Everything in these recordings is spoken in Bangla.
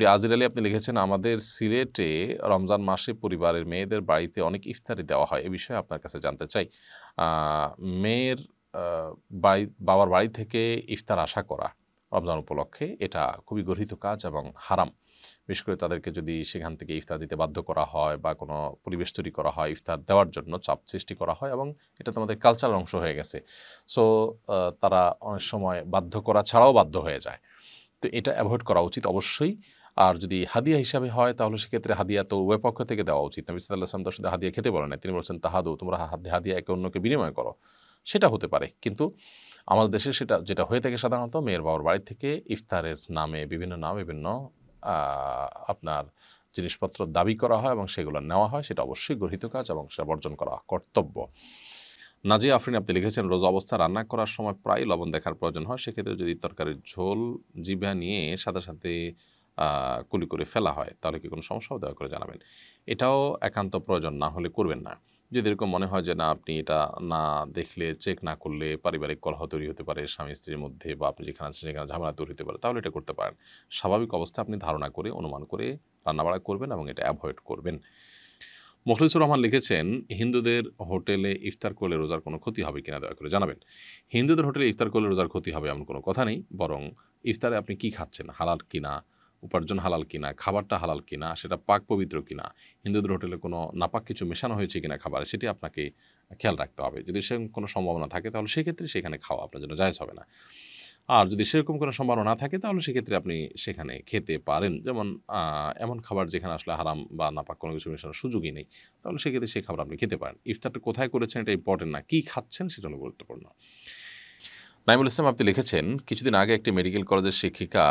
ডি আজির আলী আপনি লিখেছেন আমাদের সিলেটে রমজান মাসে পরিবারের মেয়েদের বাড়িতে অনেক ইফতারি দেওয়া হয় এ বিষয়ে আপনার কাছে জানতে চাই মেয়ের বাড়ি বাবার বাড়ি থেকে ইফতার আশা করা রমজান উপলক্ষে এটা খুবই গর্হিত কাজ এবং হারাম বিশেষ করে তাদেরকে যদি সেখান থেকে ইফতার দিতে বাধ্য করা হয় বা কোনো পরিবেশ তৈরি করা হয় ইফতার দেওয়ার জন্য চাপ সৃষ্টি করা হয় এবং এটা তো আমাদের কালচারের অংশ হয়ে গেছে সো তারা অনেক সময় বাধ্য করা ছাড়াও বাধ্য হয়ে যায় তো এটা অ্যাভয়েড করা উচিত অবশ্যই আর যদি হাদিয়া হিসাবে হয় তাহলে সেক্ষেত্রে হাদিয়া তো উভয় পক্ষ থেকে দেওয়া উচিত নবী সাল্লাহাম তার সাথে হাদিয়া খেতে বলেন তিনি বলছেন তাহাদু তোমরা হাদিয়া একে অন্যকে বিনিময় করো সেটা হতে পারে কিন্তু আমাদের দেশে সেটা যেটা হয়ে থাকে সাধারণত মেয়ের বাবার বাড়ি থেকে ইফতারের নামে বিভিন্ন নাম বিভিন্ন আপনার জিনিসপত্র দাবি করা হয় এবং সেগুলো নেওয়া হয় সেটা অবশ্যই গৃহীত কাজ এবং সেটা বর্জন করা কর্তব্য নাজিয়া আফরিন আপনি লিখেছেন রোজ অবস্থা রান্না করার সময় প্রায় লবণ দেখার প্রয়োজন হয় সেক্ষেত্রে যদি তরকারির ঝোল জিভা নিয়ে সাথে সাথে কুলি করে ফেলা হয় তাহলে কি কোনো সমস্যাও দয়া করে জানাবেন এটাও একান্ত প্রয়োজন না হলে করবেন না যদি এরকম মনে হয় যে না আপনি এটা না দেখলে চেক না করলে পারিবারিক কলহ তৈরি হতে পারে স্বামী স্ত্রীর মধ্যে বা আপনি যেখানে আছেন সেখানে ঝামেলা তৈরি হতে পারে তাহলে এটা করতে পারেন স্বাভাবিক অবস্থা আপনি ধারণা করে অনুমান করে রান্নাবাড়া করবেন এবং এটা অ্যাভয়েড করবেন মখলিসুর রহমান লিখেছেন হিন্দুদের হোটেলে ইফতার করলে রোজার কোনো ক্ষতি হবে কিনা দয়া করে জানাবেন হিন্দুদের হোটেলে ইফতার করলে রোজার ক্ষতি হবে এমন কোনো কথা নেই বরং ইফতারে আপনি কি খাচ্ছেন হালাল কিনা উপার্জন হালাল কিনা খাবারটা হালাল কিনা সেটা পাক পবিত্র কিনা হিন্দুদের হোটেলে কোনো নাপাক কিছু মেশানো হয়েছে কিনা খাবারে সেটি আপনাকে খেয়াল রাখতে হবে যদি সেরকম কোনো সম্ভাবনা থাকে তাহলে সেক্ষেত্রে সেখানে খাওয়া আপনার জন্য জায়জ হবে না আর যদি সেরকম কোনো সম্ভাবনা না থাকে তাহলে সেক্ষেত্রে আপনি সেখানে খেতে পারেন যেমন এমন খাবার যেখানে আসলে হারাম বা নাপাক কোনো কিছু মেশানোর সুযোগই নেই তাহলে সেক্ষেত্রে সেই খাবার আপনি খেতে পারেন ইফতারটা কোথায় করেছেন এটা ইম্পর্টেন্ট না কী খাচ্ছেন সেটা হলো গুরুত্বপূর্ণ নাইমুল ইসলাম আপনি লিখেছেন কিছুদিন আগে একটি মেডিকেল কলেজের শিক্ষিকা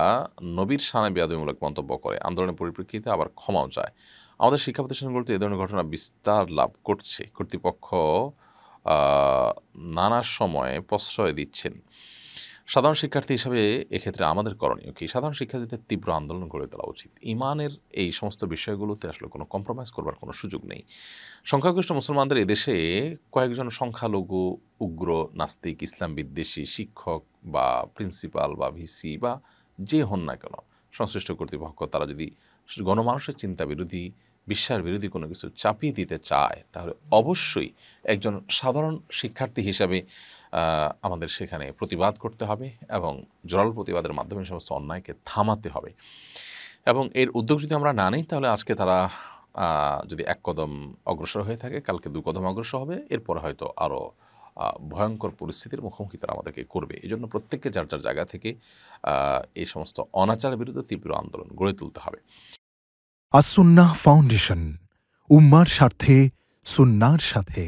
নবীর সানা বিয়াদমূলক মন্তব্য করে আন্দোলনের পরিপ্রেক্ষিতে আবার ক্ষমাও চায় আমাদের শিক্ষা প্রতিষ্ঠানগুলোতে এ ধরনের ঘটনা বিস্তার লাভ করছে কর্তৃপক্ষ নানা সময়ে প্রশ্রয় দিচ্ছেন সাধারণ শিক্ষার্থী হিসাবে এক্ষেত্রে আমাদের করণীয় কি সাধারণ শিক্ষার্থীদের তীব্র আন্দোলন গড়ে তোলা উচিত ইমানের এই সমস্ত বিষয়গুলোতে আসলে কোনো কম্প্রোমাইজ করবার কোনো সুযোগ নেই সংখ্যাগরিষ্ঠ মুসলমানদের এদেশে কয়েকজন সংখ্যালঘু উগ্র নাস্তিক ইসলাম বিদ্বেষী শিক্ষক বা প্রিন্সিপাল বা ভিসি বা যে হন না কেন সংশ্লিষ্ট কর্তৃপক্ষ তারা যদি গণমানুষের চিন্তা বিরোধী বিশ্বাস বিরোধী কোনো কিছু চাপিয়ে দিতে চায় তাহলে অবশ্যই একজন সাধারণ শিক্ষার্থী হিসাবে আমাদের সেখানে প্রতিবাদ করতে হবে এবং জোরাল প্রতিবাদের মাধ্যমে সমস্ত অন্যায়কে থামাতে হবে এবং এর উদ্যোগ যদি আমরা না নিই তাহলে আজকে তারা যদি এক কদম অগ্রসর হয়ে থাকে কালকে দু কদম অগ্রসর হবে এরপর হয়তো আরও ভয়ঙ্কর পরিস্থিতির মুখোমুখি তারা আমাদেরকে করবে এই জন্য প্রত্যেককে যার যার জায়গা থেকে এই সমস্ত অনাচার বিরুদ্ধে তীব্র আন্দোলন গড়ে তুলতে হবে আসুন্না ফাউন্ডেশন উম্মার স্বার্থে সুন্নার সাথে